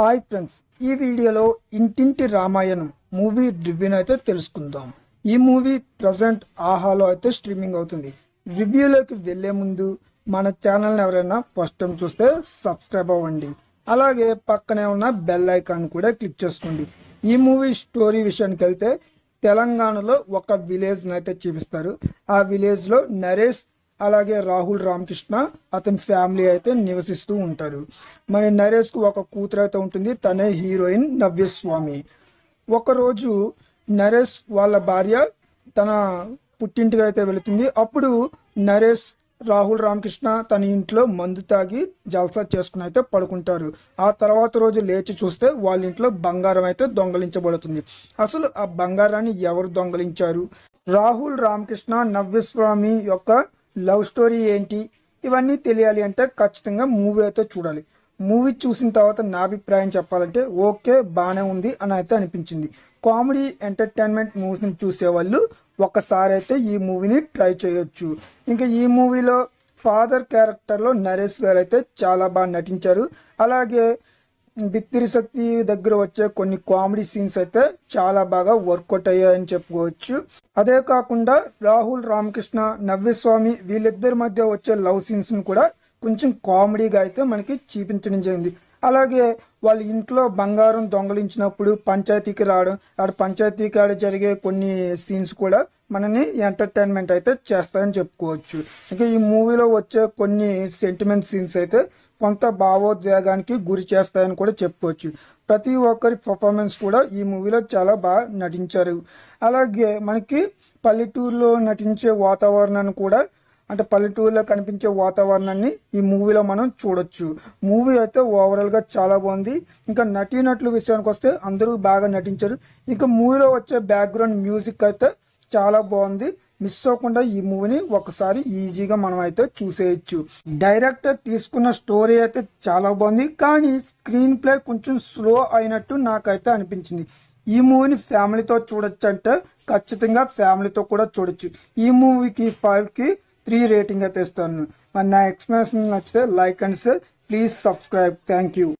hi friends ఈ వీడియోలో ఇంటింటి రామాయణం మూవీ రివ్యూని అయితే తెలుసుకుందాం ఈ మూవీ ప్రజెంట్ ఆహాలో అయితే స్ట్రీమింగ్ అవుతుంది రివ్యూలోకి వెళ్లే ముందు మన ఛానల్ని ఎవరైనా ఫస్ట్ టైం చూస్తే సబ్స్క్రైబ్ అవ్వండి అలాగే పక్కనే ఉన్న బెల్ ఐకాన్ కూడా క్లిక్ చేసుకోండి ఈ మూవీ స్టోరీ విషయానికి వెళ్తే తెలంగాణలో ఒక విలేజ్ని అయితే చూపిస్తారు ఆ విలేజ్లో నరేష్ అలాగే రాహుల్ రామకృష్ణ అతని ఫ్యామిలీ అయితే నివసిస్తూ ఉంటారు మరి నరేష్కు ఒక కూతురు అయితే ఉంటుంది తనే హీరోయిన్ నవ్యస్వామి ఒకరోజు నరేష్ వాళ్ళ భార్య తన పుట్టింటికి అయితే వెళుతుంది అప్పుడు నరేష్ రాహుల్ రామకృష్ణ తన ఇంట్లో మందు తాగి జల్సా చేసుకుని అయితే పడుకుంటారు ఆ తర్వాత రోజు లేచి చూస్తే వాళ్ళ ఇంట్లో బంగారం అయితే దొంగలించబడుతుంది అసలు ఆ బంగారాన్ని ఎవరు దొంగలించారు రాహుల్ రామకృష్ణ నవ్యస్వామి యొక్క లవ్ స్టోరీ ఏంటి ఇవన్నీ తెలియాలి అంటే ఖచ్చితంగా మూవీ అయితే చూడాలి మూవీ చూసిన తర్వాత నా అభిప్రాయం చెప్పాలంటే ఓకే బాగానే ఉంది అని అయితే అనిపించింది కామెడీ ఎంటర్టైన్మెంట్ మూవీస్ని చూసేవాళ్ళు ఒకసారి అయితే ఈ మూవీని ట్రై చేయొచ్చు ఇంకా ఈ మూవీలో ఫాదర్ క్యారెక్టర్లో నరేష్ గారు అయితే చాలా బాగా నటించారు అలాగే బిత్తిరి శక్తి దగ్గర వచ్చే కొన్ని కామెడీ సీన్స్ అయితే చాలా బాగా వర్కౌట్ అయ్యాయని చెప్పుకోవచ్చు అదే కాకుండా రాహుల్ రామకృష్ణ నవ్యస్వామి వీళ్ళిద్దరి మధ్య వచ్చే లవ్ ను కూడా కొంచెం కామెడీగా అయితే మనకి చూపించడం జరిగింది అలాగే వాళ్ళ ఇంట్లో బంగారం దొంగలించినప్పుడు పంచాయతీకి రావడం అక్కడ పంచాయతీ కాడ జరిగే కొన్ని సీన్స్ కూడా మనని ఎంటర్టైన్మెంట్ అయితే చేస్తాయని చెప్పుకోవచ్చు ఇంకా ఈ మూవీలో వచ్చే కొన్ని సెంటిమెంట్ సీన్స్ అయితే కొంత భావోద్వేగానికి గురి చేస్తాయని కూడా చెప్పుకోవచ్చు ప్రతి ఒక్కరి పర్ఫార్మెన్స్ కూడా ఈ మూవీలో చాలా బాగా నటించారు అలాగే మనకి పల్లెటూరులో నటించే వాతావరణాన్ని కూడా అంటే పల్లెటూరులో కనిపించే వాతావరణాన్ని ఈ మూవీలో మనం చూడొచ్చు మూవీ అయితే ఓవరాల్గా చాలా బాగుంది ఇంకా నటీనటుల విషయానికి వస్తే అందరూ బాగా నటించారు ఇంకా మూవీలో వచ్చే బ్యాక్గ్రౌండ్ మ్యూజిక్ అయితే చాలా బాగుంది మిస్ అవ్వకుండా ఈ మూవీని ఒకసారి ఈజీగా మనం అయితే చూసేయచ్చు డైరెక్టర్ తీసుకున్న స్టోరీ అయితే చాలా బాగుంది కానీ స్క్రీన్ ప్లే కొంచెం స్లో అయినట్టు నాకైతే అనిపించింది ఈ మూవీని ఫ్యామిలీతో చూడొచ్చు అంటే ఖచ్చితంగా ఫ్యామిలీతో కూడా చూడొచ్చు ఈ మూవీకి ఫైవ్కి త్రీ రేటింగ్ అయితే ఇస్తాను మరి నా ఎక్స్ప్లెనేషన్ నచ్చితే like and share please subscribe thank you